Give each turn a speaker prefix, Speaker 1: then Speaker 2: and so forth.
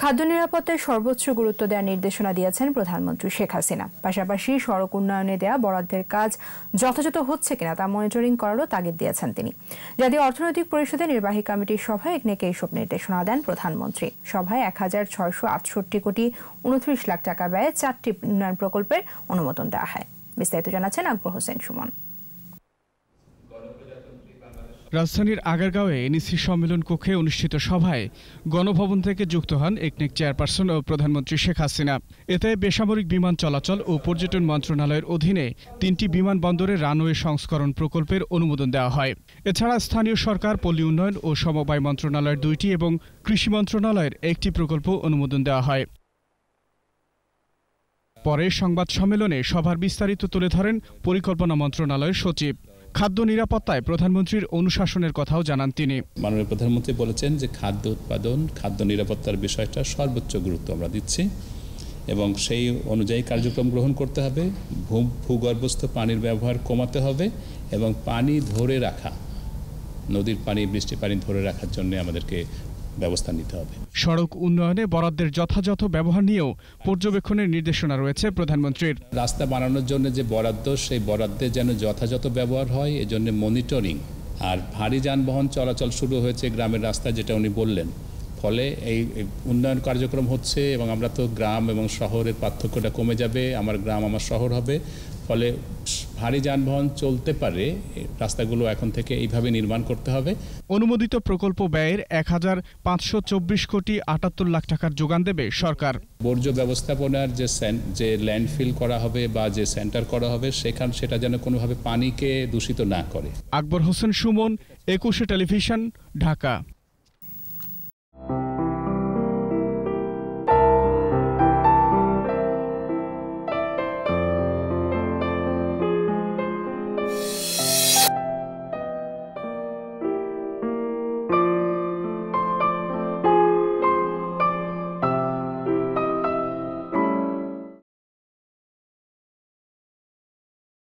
Speaker 1: খাদ্য নিরাপত্তায় সর্বোচ্চ গুরুত্ব দেওয়ার নির্দেশনা দিয়েছেন প্রধানমন্ত্রী শেখ হাসিনা পাশাপাশি সড়ক উন্নয়নে দেওয়া বরাদ্দের কাজ যথাযথ হচ্ছে কিনা তা মনিটরিং করারও তাগিদ দিয়েছেন তিনি জাতীয় অর্থনৈতিক পরিষদের নির্বাহী কমিটির সভায় একনেকে এইসব নির্দেশনা দেন প্রধানমন্ত্রী সভায় এক হাজার ছয়শো আটষট্টি কোটি উনত্রিশ লাখ টাকা ব্যয়ে চারটি উন্নয়ন প্রকল্পের অনুমোদন দেওয়া হয় বিস্তারিত জানাচ্ছেন আকবর হোসেন সুমন
Speaker 2: রাজধানীর আগারগাঁওয়ে এনইসি সম্মেলন কক্ষে অনুষ্ঠিত সভায় গণভবন থেকে যুক্ত হন একনেক চেয়ারপারসন ও প্রধানমন্ত্রী শেখ হাসিনা এতে বেসামরিক বিমান চলাচল ও পর্যটন মন্ত্রণালয়ের অধীনে তিনটি বিমানবন্দরে রানওয়ে সংস্করণ প্রকল্পের অনুমোদন দেওয়া হয় এছাড়া স্থানীয় সরকার পল্লী উন্নয়ন ও সমবায় মন্ত্রণালয়ের দুইটি এবং কৃষি মন্ত্রণালয়ের একটি প্রকল্প অনুমোদন দেওয়া হয় পরে সংবাদ সম্মেলনে সভার বিস্তারিত তুলে ধরেন পরিকল্পনা মন্ত্রণালয়ের সচিব খাদ্য নিরাপত্তায়
Speaker 3: প্রধানমন্ত্রীর অনুশাসনের কথাও জানান তিনি মাননীয় প্রধানমন্ত্রী বলেছেন যে খাদ্য উৎপাদন খাদ্য নিরাপত্তার বিষয়টা সর্বোচ্চ গুরুত্ব আমরা দিচ্ছি এবং সেই অনুযায়ী কার্যক্রম গ্রহণ করতে হবে ভূ ভূগর্ভস্থ পানির ব্যবহার কমাতে হবে এবং পানি ধরে রাখা নদীর পানি বৃষ্টির পানি ধরে রাখার জন্য আমাদেরকে ব্যবস্থা নিতে হবে সড়ক উন্নয়নে বরাদ্দের যথাযথ ব্যবহার নিয়েও পর্যবেক্ষণের নির্দেশনা রয়েছে প্রধানমন্ত্রীর রাস্তা বানানোর জন্য যে বরাদ্দ সেই বরাদ্দের যেন যথাযথ ব্যবহার হয় এজন্য মনিটরিং আর ভারী যানবাহন চলাচল শুরু হয়েছে গ্রামের রাস্তা যেটা উনি বললেন ফলে এই উন্নয়ন কার্যক্রম হচ্ছে এবং আমরা তো গ্রাম এবং শহরের পার্থক্যটা কমে যাবে আমার গ্রাম আমার শহর হবে ফলে ভারী যানবাহন চলতে পারে রাস্তাগুলো এখন থেকে এইভাবে নির্মাণ করতে হবে অনুমোদিত প্রকল্প ব্যয়ের এক হাজার পাঁচশো চব্বিশ কোটি আটাত্তর লাখ টাকার যোগান দেবে সরকার বর্জ্য ব্যবস্থাপনার যে যে ল্যান্ডফিল করা হবে বা যে সেন্টার করা হবে সেখান সেটা যেন কোনোভাবে পানিকে দূষিত না করে আকবর হোসেন
Speaker 2: সুমন একুশে টেলিভিশন ঢাকা